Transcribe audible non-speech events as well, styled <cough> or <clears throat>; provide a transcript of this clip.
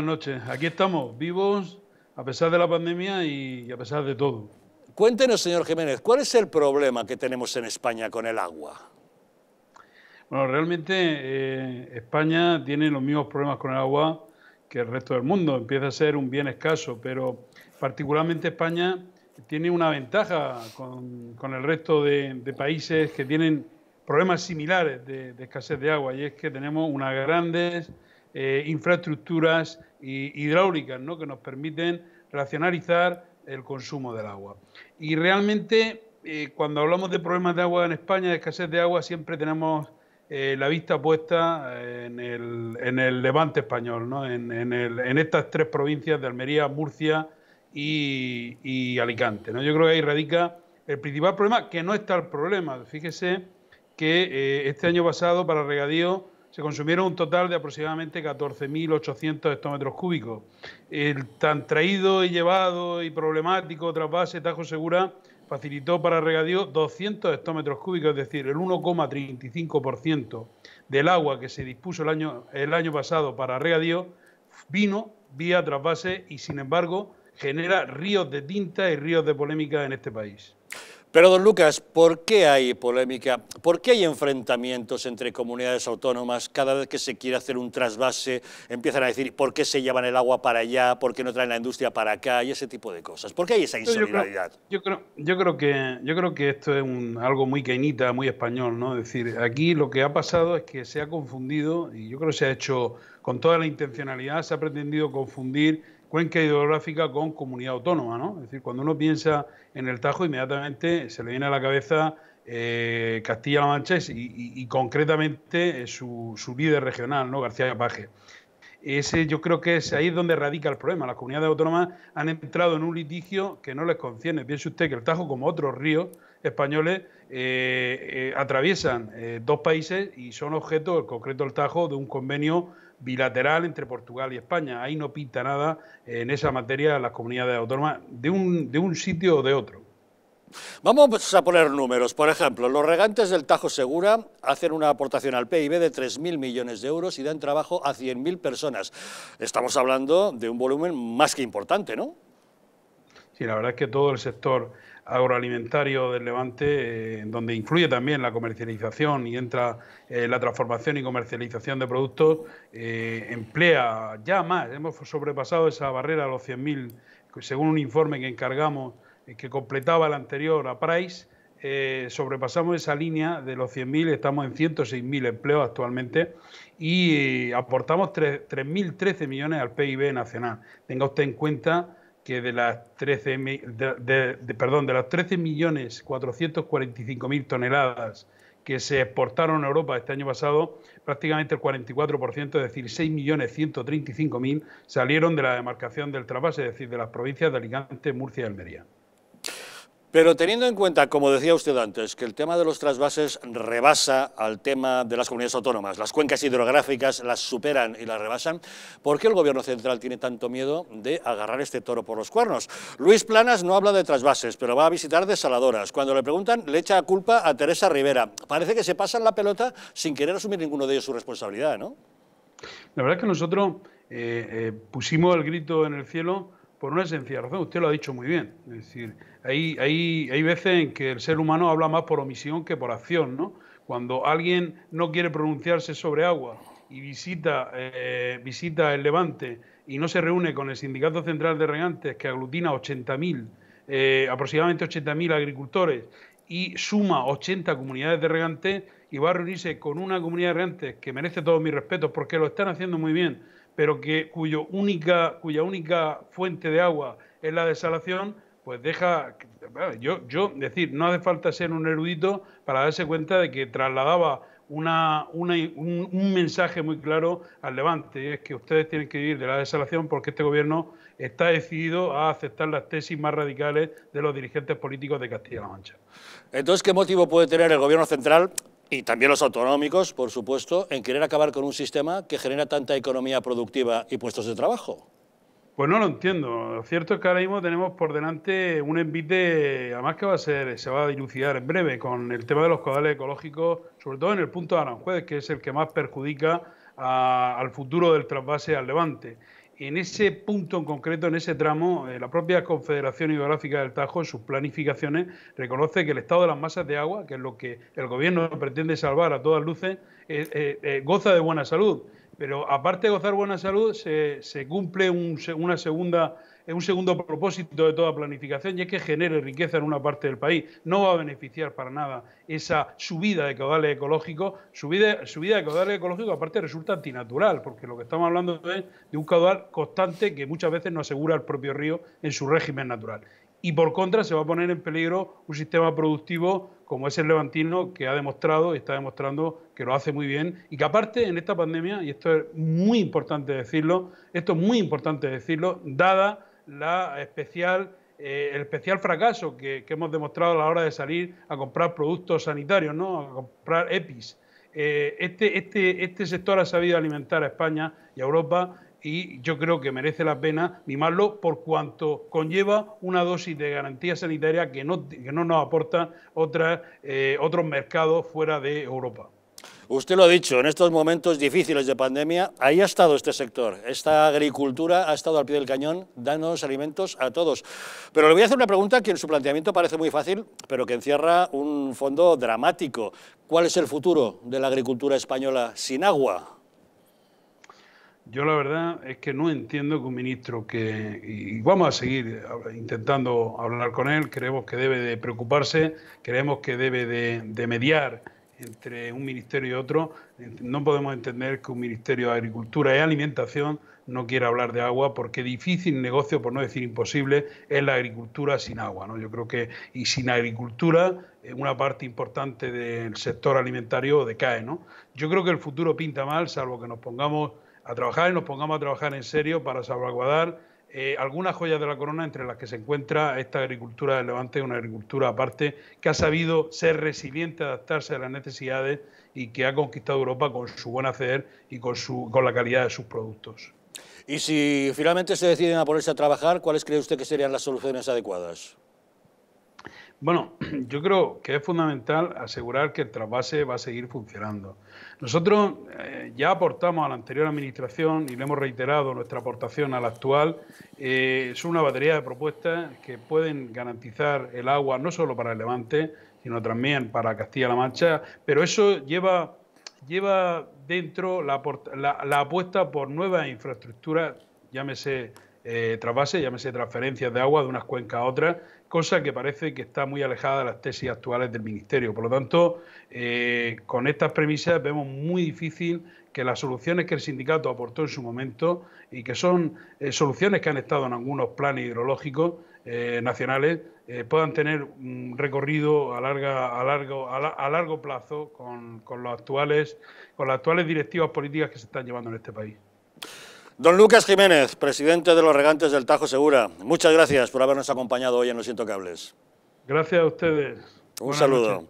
Buenas noches, aquí estamos, vivos, a pesar de la pandemia y a pesar de todo. Cuéntenos, señor Jiménez, ¿cuál es el problema que tenemos en España con el agua? Bueno, realmente eh, España tiene los mismos problemas con el agua que el resto del mundo, empieza a ser un bien escaso, pero particularmente España tiene una ventaja con, el resto de, países que tienen problemas similares de escasez de agua, y es que tenemos unas grandes eh, infraestructuras hidráulicas ¿no? que nos permiten racionalizar el consumo del agua. Y realmente eh, cuando hablamos de problemas de agua en España, de escasez de agua, siempre tenemos eh, la vista puesta en el, levante español, ¿no? en, estas tres provincias de Almería, Murcia y, Alicante. ¿no? Yo creo que ahí radica el principal problema, que no está el problema. Fíjese que este año pasado para regadío se consumieron un total de aproximadamente 14.800 hectómetros cúbicos. El tan traído y llevado y problemático trasvase Tajo Segura facilitó para regadío 200 hectómetros cúbicos, es decir, el 1,35% del agua que se dispuso el año, el año pasado para regadío vino vía trasvase y, sin embargo, genera ríos de tinta y ríos de polémica en este país. Pero, don Lucas, ¿por qué hay polémica? ¿Por qué hay enfrentamientos entre comunidades autónomas? Cada vez que se quiere hacer un trasvase, empiezan a decir por qué se llevan el agua para allá, por qué no traen la industria para acá y ese tipo de cosas. ¿Por qué hay esa insolidaridad? Yo creo, yo creo, que, yo creo que esto es algo muy queñita, muy español. ¿no? decir, aquí lo que ha pasado es que se ha confundido, y yo creo que se ha hecho con toda la intencionalidad, se ha pretendido confundir cuenca hidrográfica con comunidad autónoma, ¿no? Es decir, cuando uno piensa en el Tajo, inmediatamente se le viene a la cabeza eh, Castilla-La Mancha y, concretamente eh, su, su, líder regional, ¿no? García Paje. Ese yo creo que es ahí es donde radica el problema. Las comunidades autónomas han entrado en un litigio que no les concierne. Piense usted que el Tajo, como otros ríos españoles, eh, atraviesan dos países y son objeto, en concreto el Tajo, de un convenio bilateral entre Portugal y España. Ahí no pinta nada eh, en esa materia las comunidades autónomas de un, de un sitio o de otro. Vamos pues a poner números. Por ejemplo, los regantes del Tajo Segura hacen una aportación al PIB de 3.000 millones de euros y dan trabajo a 100.000 personas. Estamos hablando de un volumen más que importante, ¿no? Sí, la verdad es que todo el sector agroalimentario del Levante, en eh, donde influye también la comercialización y entra eh, la transformación y comercialización de productos, eh, emplea ya más, hemos sobrepasado esa barrera a los 100.000, según un informe que encargamos que completaba el anterior a Price, sobrepasamos esa línea de los 100.000, estamos en 106.000 empleos actualmente y aportamos 3.013 millones al PIB nacional. Tenga usted en cuenta que de las 13 de, de, perdón, de las mil toneladas que se exportaron a Europa este año pasado, prácticamente el 44%, es decir, 6.135.000 salieron de la demarcación del trasvase, es decir, de las provincias de Alicante, Murcia y Almería. Pero teniendo en cuenta, como decía usted antes, que el tema de los trasvases rebasa al tema de las comunidades autónomas, las cuencas hidrográficas las superan y las rebasan, ¿por qué el gobierno central tiene tanto miedo de agarrar este toro por los cuernos? Luis Planas no habla de trasvases, pero va a visitar desaladoras. Cuando le preguntan, le echa culpa a Teresa Rivera. Parece que se pasan la pelota sin querer asumir ninguno de ellos su responsabilidad, ¿no? La verdad es que nosotros eh, eh, pusimos el grito en el cielo por pues una sencilla razón, usted lo ha dicho muy bien. Es decir, hay, hay, veces en que el ser humano habla más por omisión que por acción, ¿no? Cuando alguien no quiere pronunciarse sobre agua y visita, eh, visita el Levante y no se reúne con el Sindicato Central de Regantes, que aglutina 80.000, eh, aproximadamente 80.000 agricultores, y suma 80 comunidades de regantes, y va a reunirse con una comunidad de regantes que merece todos mis respetos porque lo están haciendo muy bien, pero que cuyo única, cuya única fuente de agua es la desalación, pues deja, yo, yo decir, no hace falta ser un erudito para darse cuenta de que trasladaba un, mensaje muy claro al Levante, es que ustedes tienen que vivir de la desalación porque este gobierno está decidido a aceptar las tesis más radicales de los dirigentes políticos de Castilla-La Mancha. Entonces, ¿qué motivo puede tener el gobierno central y también los autonómicos, por supuesto, en querer acabar con un sistema que genera tanta economía productiva y puestos de trabajo. Pues no lo entiendo. Lo cierto es que ahora mismo tenemos por delante un envite, además que va a ser, se va a dilucidar en breve con el tema de los caudales ecológicos, sobre todo en el punto de Aranjuez, que es el que más perjudica al futuro del trasvase al Levante. En ese punto en concreto, en ese tramo, eh, la propia Confederación Hidrográfica del Tajo, en sus planificaciones, reconoce que el estado de las masas de agua, que es lo que el gobierno pretende salvar a todas luces, eh, eh, goza de buena salud. Pero aparte de gozar buena salud, se, cumple un, una segunda, un segundo propósito de toda planificación y es que genere riqueza en una parte del país. No va a beneficiar para nada esa subida de caudales ecológicos. Subida, subida de caudales ecológicos aparte resulta antinatural, porque lo que estamos hablando es de un caudal constante que muchas veces no asegura el propio río en su régimen natural y por contra se va a poner en peligro un sistema productivo como es el levantino, que ha demostrado y está demostrando que lo hace muy bien y que aparte en esta pandemia, y esto es muy importante decirlo, esto es muy importante decirlo, dada la especial, eh, el especial fracaso que, hemos demostrado a la hora de salir a comprar productos sanitarios, ¿no? a comprar EPIs. Eh, este, este, este sector ha sabido alimentar a España y a Europa y yo creo que merece la pena mimarlo por cuanto conlleva una dosis de garantía sanitaria que no, que no nos aporta otra eh, otros mercados fuera de Europa. Usted lo ha dicho, en estos momentos difíciles de pandemia, ahí ha estado este sector, esta agricultura ha estado al pie del cañón, dándonos alimentos a todos. Pero le voy a hacer una pregunta que en su planteamiento parece muy fácil, pero que encierra un fondo dramático. ¿Cuál es el futuro de la agricultura española sin agua? Yo la verdad es que no entiendo que un ministro que, y vamos a seguir intentando hablar con él, creemos que debe de preocuparse, creemos que debe de, mediar entre un ministerio y otro. No podemos entender que un ministerio de Agricultura y Alimentación no quiera hablar de agua porque difícil negocio, por no decir imposible, es la agricultura sin agua. ¿no? Yo creo que y sin agricultura eh, una parte importante del sector alimentario decae. ¿no? Yo creo que el futuro pinta mal, salvo que nos pongamos a trabajar y nos pongamos a trabajar en serio para salvaguardar eh, algunas joyas de la corona, entre las que se encuentra esta agricultura del Levante, una agricultura aparte que ha sabido ser resiliente, adaptarse a las necesidades y que ha conquistado Europa con su buen hacer y con, su, con la calidad de sus productos. Y si finalmente se deciden a ponerse a trabajar, ¿cuáles cree usted que serían las soluciones adecuadas? Bueno, <clears throat> yo creo que es fundamental asegurar que el trasvase va a seguir funcionando. Nosotros eh, ya aportamos a la anterior administración y le hemos reiterado nuestra aportación a la actual. Eh, es una batería de propuestas que pueden garantizar el agua no solo para el Levante, sino también para Castilla-La Mancha, pero eso lleva, dentro la, apuesta por nuevas infraestructuras, llámese eh, llámese transferencias de agua de unas cuencas a otras, cosa que parece que está muy alejada de las tesis actuales del Ministerio. Por lo tanto, eh, con estas premisas vemos muy difícil que las soluciones que el sindicato aportó en su momento y que son eh, soluciones que han estado en algunos planes hidrológicos eh, nacionales puedan tener un recorrido a, larga, a, largo, a, largo plazo con, los actuales, con las actuales directivas políticas que se están llevando en este país. Don Lucas Jiménez, presidente de los regantes del Tajo Segura, muchas gracias por habernos acompañado hoy en Los Intocables. Gracias a ustedes. Un saludo.